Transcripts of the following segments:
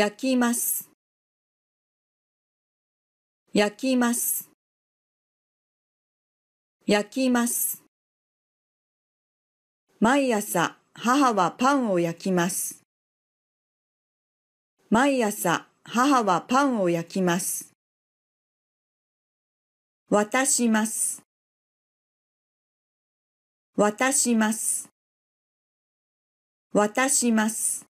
焼きます焼きます焼きます毎朝母はパンを焼きます毎朝母はパンを焼きます渡します渡します渡します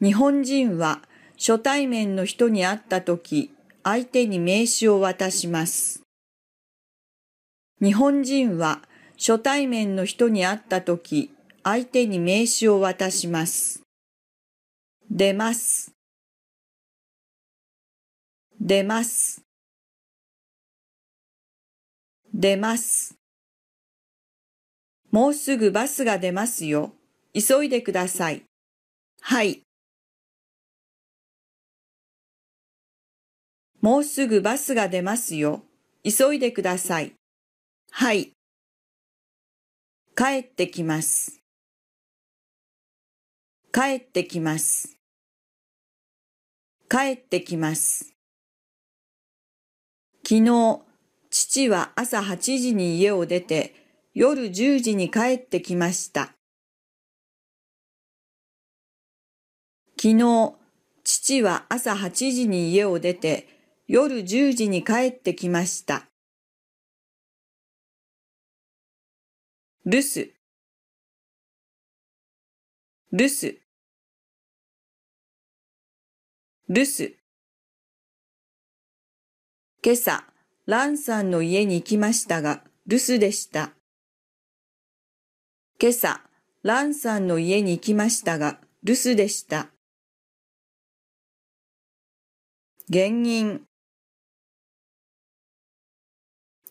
日本人は初対面の人に会った時、相手に名刺を渡します。日本人は初対面の人に会った時、相手に名刺を渡します。出ます。出ます。出ます。もうすぐバスが出ますよ。急いでください。はい。もうすぐバスが出ますよ。急いでください。はい。帰ってきます。帰ってきます。帰ってきます。昨日、父は朝8時に家を出て、夜10時に帰ってきました。昨日、父は朝8時に家を出て、夜10時に帰ってきました。留守留守留守今朝、ランさんの家に来ましたが、留守でした。今朝、ランさんの家に来ましたが、留守でした。原因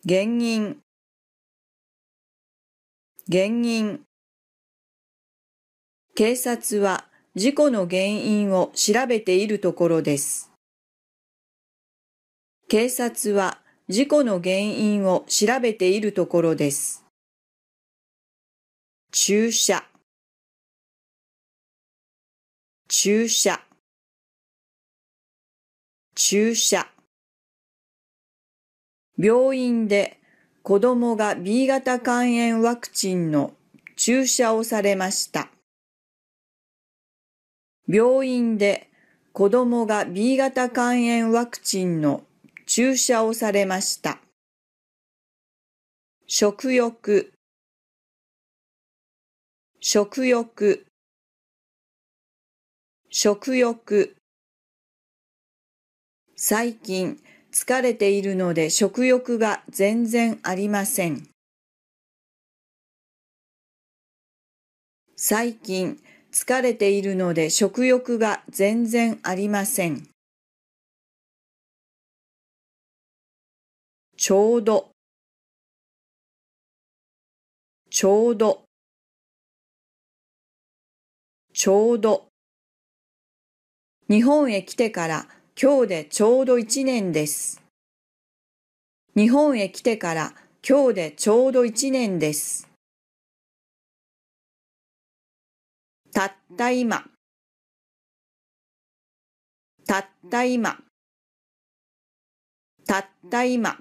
原因原因警察は事故の原因を調べているところです。警察は事故の原因を調べているところです。注射注射注射病院で子供が B 型肝炎ワクチンの注射をされました。病院で子供が B 型肝炎ワクチンの注射をされました。食欲食欲食欲最近疲れているので食欲が全然ありません。最近、疲れているので食欲が全然ありません。ちょうどちょうどちょうど日本へ来てから今日でちょうど1年です。日本へ来てから今日でちょうど1年です。たった今たった今たった今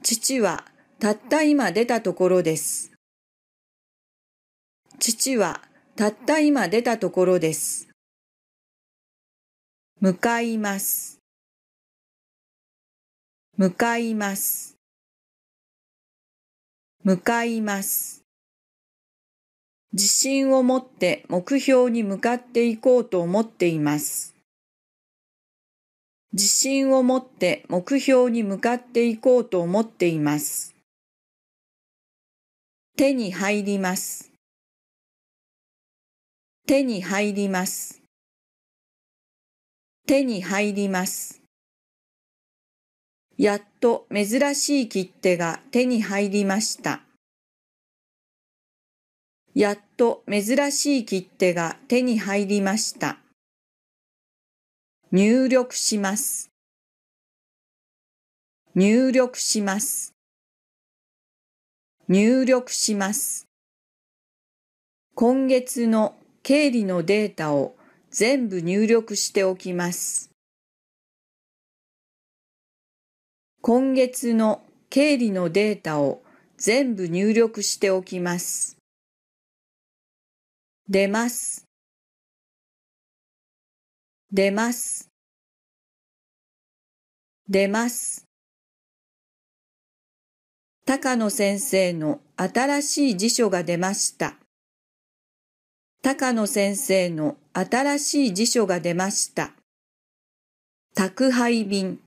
父はたった今出たところです。父はたった今出たところです。向かいます。向かいます。向かいます。自信を持って目標に向かっていこうと思っています。自信を持って目標に向かっていこうと思っています。手に入ります。手に入ります。手に入ります。やっと珍しい切手が手に入りました。やっと珍しい切手が手に入りました。入力します。入力します。入力します。今月の経理のデータを全部入力しておきます。今月の経理のデータを全部入力しておきます。出ます。出ます。出ます。高野先生の新しい辞書が出ました。高野先生の新しい辞書が出ました。宅配便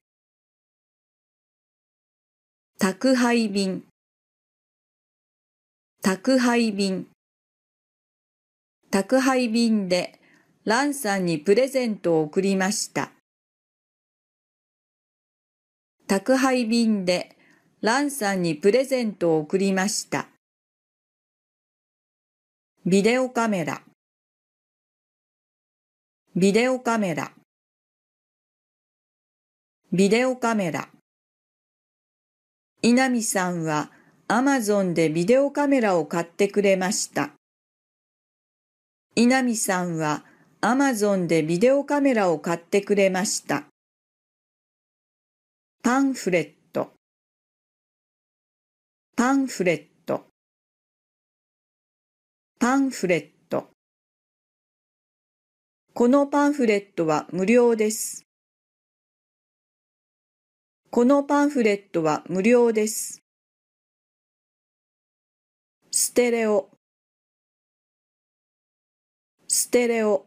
宅配便宅配便宅配便で蘭さんにプレゼントを送りました。宅配便で蘭さんにプレゼントを送りました。ビデオカメラビデオカメラビデオカメラ稲見さんはアマゾンでビデオカメラを買ってくれました稲見さんはアマゾンでビデオカメラを買ってくれましたパンフレットパンフレットパンフレットこのパンフレットは無料です。このパンフレットは無料です。ステレオステレオ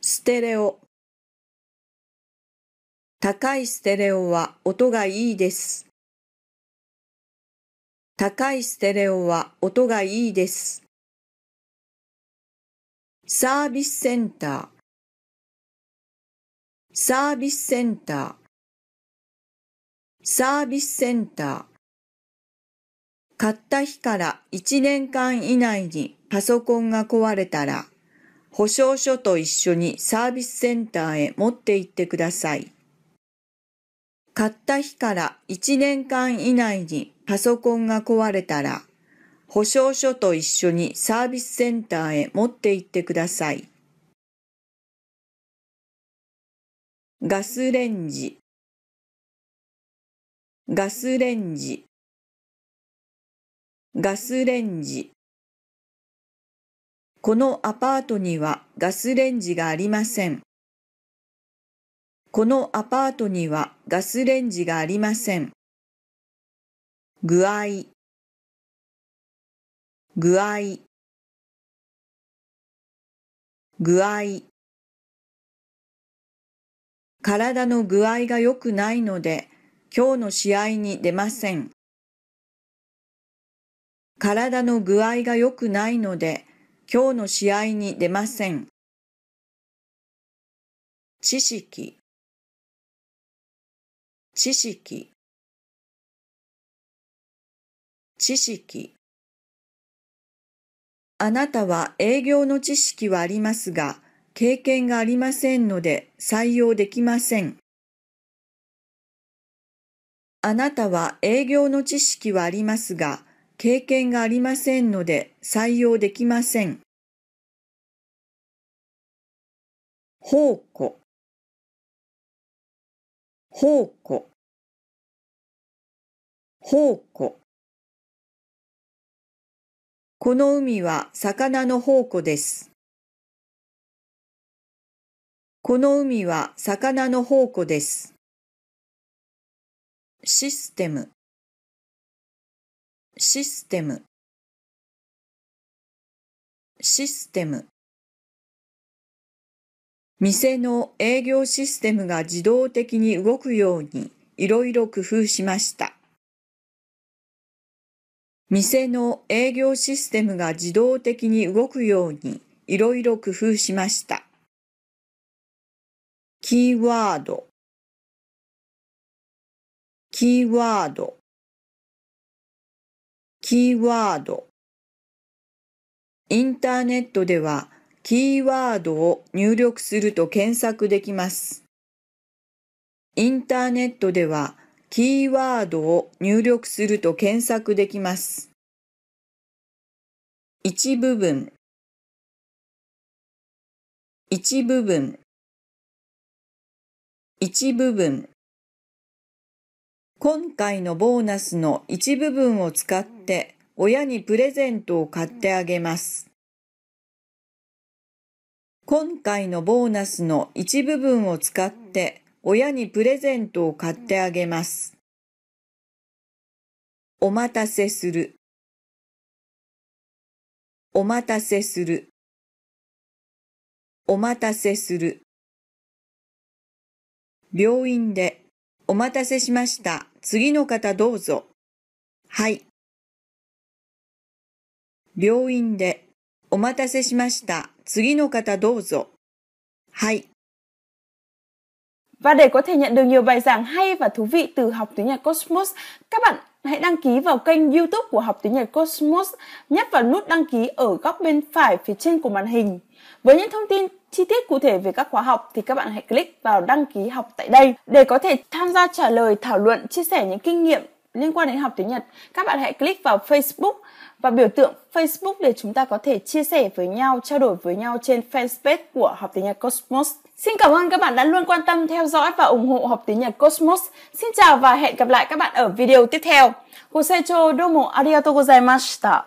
ステレオ高いステレオは音がいいです。高いステレオは音がいいです。サービスセンターサービスセンターサービスセンター買った日から1年間以内にパソコンが壊れたら、保証書と一緒にサービスセンターへ持って行ってください。買った日から1年間以内にパソコンが壊れたら、保証書と一緒にサービスセンターへ持って行ってください。ガスレンジガスレンジガスレンジこのアパートにはガスレンジがありません。このアパートにはガスレンジがありません。具合具合具合体の具合が良くないので今日の試合に出ません体の具合が良くないので今日の試合に出ません知識知識知識あなたは営業の知識はありますが、経験がありませんので採用できません。あなたは営業の知識はありますが、経験がありませんので採用できません。宝庫宝庫宝庫この海は魚の宝庫です。この海は魚の宝庫です。システムシステムシステム店の営業システムが自動的に動くようにいろいろ工夫しました。店の営業システムが自動的に動くようにいろいろ工夫しました。キーワードキーワードキーワードインターネットではキーワードを入力すると検索できます。インターネットではキーワードを入力すると検索できます。一部分一部分一部分今回のボーナスの一部分を使って親にプレゼントを買ってあげます。今回のボーナスの一部分を使って親にプレゼントを買ってあげます。お待たせする。お待たせする。お待たせする。病院で、お待たせしました。次の方どうぞ。はい。病院で、お待たせしました。次の方どうぞ。はい。Và để có thể nhận được nhiều bài giảng hay và thú vị từ học tiếng Nhật Cosmos, các bạn hãy đăng ký vào kênh YouTube của Học tiếng Nhật Cosmos, nhấp vào nút đăng ký ở góc bên phải phía trên của màn hình. Với những thông tin chi tiết cụ thể về các khóa học thì các bạn hãy click vào đăng ký học tại đây để có thể tham gia trả lời, thảo luận, chia sẻ những kinh nghiệm liên quan đến học tiếng Nhật, các bạn hãy click vào Facebook và biểu tượng Facebook để chúng ta có thể chia sẻ với nhau, trao đổi với nhau trên fanpage của Học tiếng Nhật Cosmos. Xin cảm ơn các bạn đã luôn quan tâm theo dõi và ủng hộ Học tiếng Nhật Cosmos. Xin chào và hẹn gặp lại các bạn ở video tiếp theo. ご清聴どうもありがとうございました。